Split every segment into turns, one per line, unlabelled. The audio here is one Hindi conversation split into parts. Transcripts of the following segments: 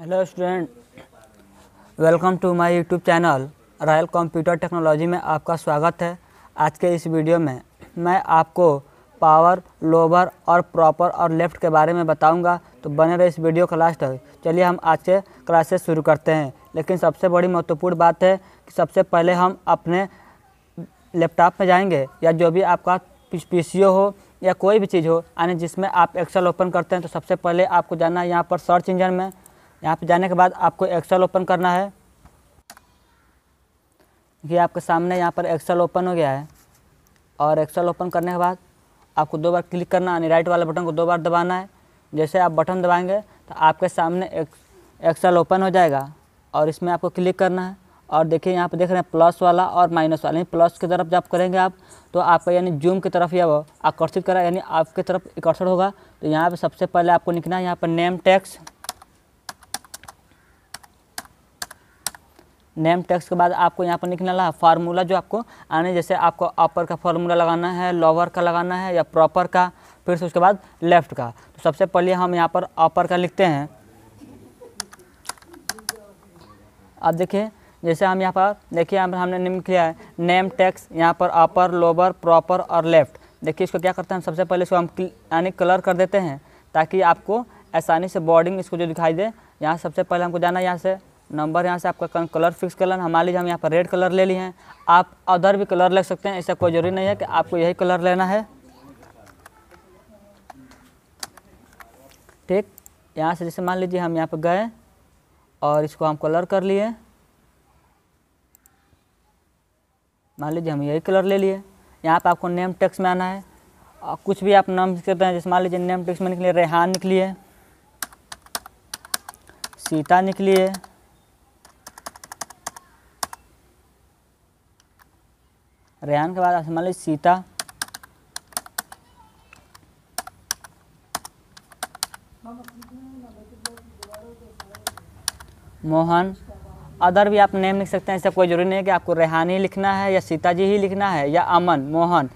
hello student welcome to my YouTube channel royal computer technology में आपका स्वागत है आज के इस वीडियो में मैं आपको पावर लोवर और प्रॉपर और लेफ्ट के बारे में बताऊंगा तो बने रहे इस वीडियो का लास्ट तक चलिए हम आज से क्लासेस शुरू करते हैं लेकिन सबसे बड़ी महत्वपूर्ण बात है कि सबसे पहले हम अपने लैपटॉप में जाएंगे या जो भी आपका पी हो या कोई भी चीज़ हो यानी जिसमें आप एक्सेल ओपन करते हैं तो सबसे पहले आपको जाना है यहाँ पर सर्च इंजन में यहाँ पे जाने के बाद आपको एक्सेल ओपन करना है ये आपके सामने यहाँ पर एक्सेल ओपन हो गया है और एक्सेल ओपन करने के बाद आपको दो बार क्लिक करना यानी राइट वाले बटन को दो बार दबाना है जैसे आप बटन दबाएंगे तो आपके सामने एक्सेल ओपन हो जाएगा और इसमें आपको क्लिक करना है और देखिए यहाँ पर देख रहे हैं प्लस वाला और माइनस वाला यानी प्लस की तरफ जब करेंगे आप तो आपका यानी जूम की तरफ वो आकर्षित करा यानी आपकी तरफ आकर्षण होगा तो यहाँ पर सबसे पहले आपको लिखना है यहाँ पर नेम टैक्स नेम टेक्स्ट के बाद आपको यहाँ पर लिखना है फार्मूला जो आपको आने जैसे आपको अपर का फार्मूला लगाना है लोअर का लगाना है या प्रॉपर का फिर से उसके बाद लेफ्ट का तो सबसे पहले हम यहाँ पर अपर का लिखते हैं अब देखिए जैसे हम यहाँ पर देखिए यहाँ पर हमने निम्न किया है नेम टैक्स यहाँ पर अपर लोअर प्रॉपर और लेफ्ट देखिए इसको क्या करते हैं सबसे पहले इसको हम यानी कलर कर देते हैं ताकि आपको आसानी से बॉर्डिंग इसको जो दिखाई दे यहाँ सबसे पहले हमको जाना है यहाँ से नंबर यहाँ से आपका कलर फिक्स कर लेना हमारे लिए हम यहाँ पर रेड कलर ले लिए हैं आप अदर भी कलर ले सकते हैं ऐसा कोई ज़रूरी नहीं है कि आपको यही कलर लेना है ठीक यहाँ से जैसे मान लीजिए हम यहाँ पर गए और इसको हम कलर कर लिए मान लीजिए हम यही कलर ले लिए यहाँ पर आपको नेम टेक्स में आना है और कुछ भी आप नाम करते हैं जैसे मान लीजिए नेम टेक्स में निकलिए रेहान निकलिए सीता निकलिए रेहान के बाद आप समझ लीजिए सीता मोहन अदर भी आप नेम लिख सकते हैं ऐसा कोई ज़रूरी नहीं है कि आपको रेहान ही लिखना है या सीता जी ही लिखना है या अमन मोहन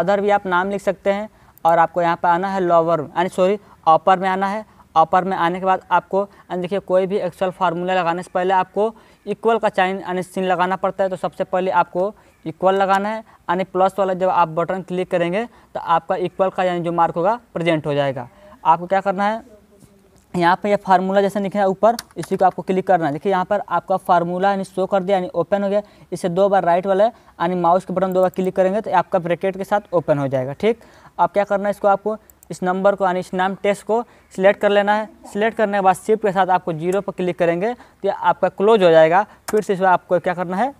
अदर भी आप नाम लिख सकते हैं और आपको यहाँ पर आना है लोअर यानी सॉरी अपर में आना है अपर में आने के बाद आपको यानी देखिए कोई भी एक्सल फार्मूला लगाने से पहले आपको इक्वल का चाइन यानी सीन लगाना पड़ता है तो सबसे पहले आपको इक्वल लगाना है यानी प्लस वाला जब आप बटन क्लिक करेंगे तो आपका इक्वल का यानी जो मार्क होगा प्रेजेंट हो जाएगा आपको क्या करना है यहाँ पे ये यह फार्मूला जैसे लिखा है ऊपर इसी को आपको क्लिक करना है देखिए यहाँ पर आपका फार्मूला यानी शो कर दिया यानी ओपन हो गया इसे दो बार राइट वाले यानी माउस के बटन दो बार क्लिक करेंगे तो आपका ब्रैकेट के साथ ओपन हो जाएगा ठीक अब क्या करना है इसको आपको इस नंबर को यानी इस नाम टेस्ट को सिलेक्ट कर लेना है सिलेक्ट करने के बाद सिप के साथ आपको जीरो पर क्लिक करेंगे तो आपका क्लोज हो जाएगा फिर से इसमें आपको क्या करना है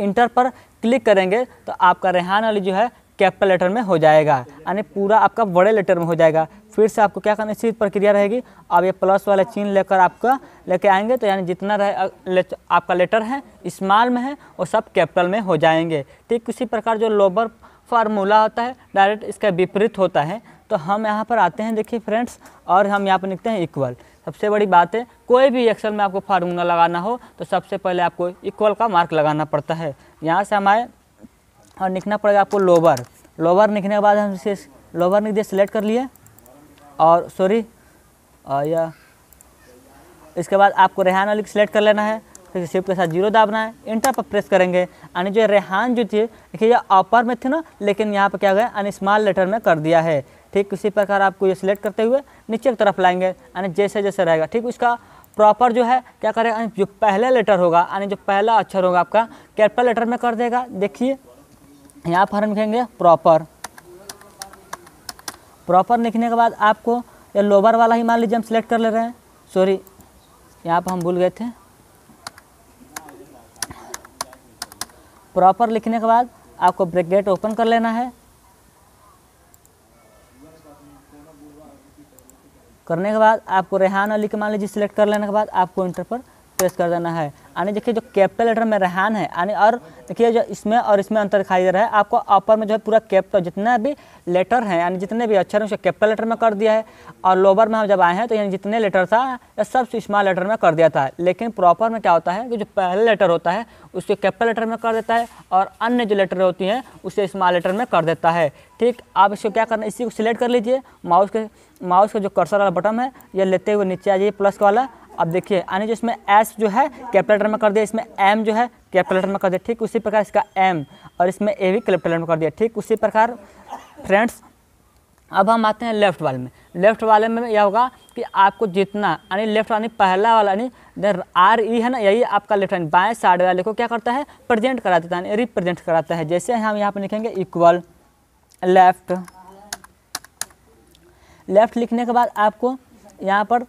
इंटर पर क्लिक करेंगे तो आपका रेहान अली जो है कैपिटल लेटर में हो जाएगा यानी पूरा आपका बड़े लेटर में हो जाएगा फिर से आपको क्या करना इसी प्रक्रिया रहेगी अब ये प्लस वाला चिन्ह लेकर आपका लेके आएंगे तो यानी जितना रहे ले, आपका लेटर है स्मॉल में है वो सब कैपिटल में हो जाएंगे ठीक उसी प्रकार जो लोबर फार्मूला होता है डायरेक्ट इसका विपरीत होता है तो हम यहाँ पर आते हैं देखिए फ्रेंड्स और हम यहाँ पर लिखते हैं इक्वल सबसे बड़ी बात है कोई भी एक्सेल में आपको फार्मूला लगाना हो तो सबसे पहले आपको इक्वल का मार्क लगाना पड़ता है यहाँ से हमारे और लिखना पड़ेगा आपको लोवर लोवर लिखने के बाद हम इसे लोवर लिख दिए सिलेक्ट कर लिए और सॉरी या इसके बाद आपको रेहान वाली सिलेक्ट कर लेना है फिर शिफ्ट के साथ जीरो दाबना है इंटर पर प्रेस करेंगे यानी जो रेहान जो थी देखिए ये अपर में थी ना लेकिन यहाँ पर क्या गया यानी स्मॉल लेटर में कर दिया है ठीक उसी प्रकार आपको ये सिलेक्ट करते हुए नीचे की तरफ लाएंगे यानी जैसे जैसे रहेगा ठीक उसका प्रॉपर जो है क्या करेगा जो पहला लेटर होगा यानी जो पहला अक्षर होगा आपका कैपिटल लेटर में कर देगा देखिए यहाँ पर हम लिखेंगे प्रॉपर प्रॉपर लिखने के बाद आपको ये लोअर वाला ही मान लीजिए हम सिलेक्ट कर ले रहे हैं सॉरी यहाँ पर हम भूल गए थे प्रॉपर लिखने के बाद आपको ब्रेकेट ओपन कर लेना है करने के बाद आपको रेहान अली के मान लीजिए सिलेक्ट कर लेने के बाद आपको इंटर पर प्रेस कर देना है यानी देखिए जो कैपिटल लेटर में रेहान है यानी और देखिए जो इसमें और इसमें अंतर दिखाई दे रहा है आपको अपर में जो है पूरा कैपिटल जितना भी लेटर है यानी जितने भी अक्षर हैं उसको कैपिटल लेटर में कर दिया है और लोअर में हम जब आए हैं तो यानी जितने लेटर था या सब स्मॉल लेटर में कर दिया था लेकिन प्रॉपर में क्या होता है कि जो पहले लेटर होता है उसको कैपिटल लेटर में कर देता है और अन्य जो लेटर होती हैं उसे स्मॉल लेटर में कर देता है ठीक आप इसको क्या करना इसी को सिलेक्ट कर लीजिए माउस के माउस का जो कर्सर वाला बटन है ये लेते हुए नीचे आ जाइए प्लस वाला अब देखिए यानी जो इसमें एस जो है कैपिटल में कर दिया इसमें एम जो है कैपिटल में कर दिया ठीक उसी प्रकार इसका एम और इसमें ए भी कैपिटल में कर दिया ठीक उसी प्रकार फ्रेंड्स अब हम आते हैं लेफ्ट वाले में लेफ्ट वाले में यह होगा कि आपको जितना यानी लेफ्ट यानी पहला वाला यानी आर ई e है ना यही आपका लेफ्ट यानी बाएँ साइड वाले को क्या करता है प्रेजेंट करा देता है रिप्रेजेंट कराता है जैसे हम यहाँ पर लिखेंगे इक्वल लेफ्ट लेफ़्ट लिखने के बाद आपको यहाँ पर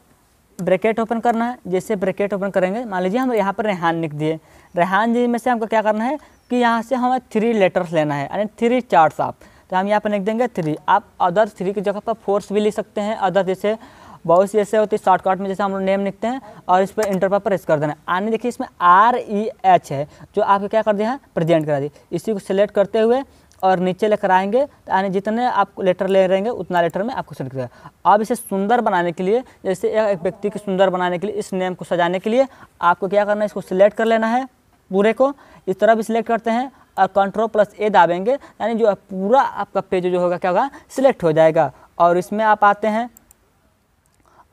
ब्रैकेट ओपन करना है जैसे ब्रैकेट ओपन करेंगे मान लीजिए हम यहाँ पर रेहान लिख दिए रेहान जी में से हमको क्या करना है कि यहाँ से हमें थ्री लेटर्स लेना है यानी थ्री चार्ट्स आप तो हम यहाँ पर लिख देंगे थ्री आप अदर थ्री की जगह पर फोर्स भी लिख सकते हैं अदर जैसे बहुत सी ऐसे होती है शॉर्टकट में जैसे हम लोग नेम लिखते हैं और इस पर इंटर पर प्रेस कर देना है आने देखिए इसमें आर ई एच है जो आपको क्या कर दिया है प्रेजेंट करा दी इसी को सिलेक्ट करते हुए और नीचे लेकर आएंगे तो यानी जितने आप लेटर ले रहेंगे उतना लेटर में आपको सिलेक्ट करेगा अब इसे सुंदर बनाने के लिए जैसे एक व्यक्ति की सुंदर बनाने के लिए इस नेम को सजाने के लिए आपको क्या करना है इसको सिलेक्ट कर लेना है पूरे को इस तरह भी सिलेक्ट करते हैं और कंट्रोल प्लस ए दाबेंगे यानी जो पूरा आपका पेज जो होगा क्या होगा सिलेक्ट हो जाएगा और इसमें आप आते हैं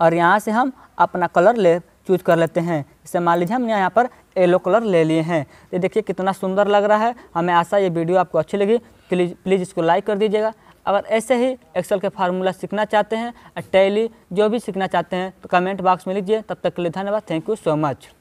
और यहाँ से हम अपना कलर ले चूज कर लेते हैं इससे मान लीजिए हम यहाँ पर येलो कलर ले लिए हैं ये देखिए कितना सुंदर लग रहा है हमें आशा ये वीडियो आपको अच्छी लगी प्लीज़ प्लीज़ इसको लाइक कर दीजिएगा अगर ऐसे ही एक्सेल के फार्मूला सीखना चाहते हैं टैली जो भी सीखना चाहते हैं तो कमेंट बॉक्स में लिखिए तब तक के लिए धन्यवाद थैंक यू सो मच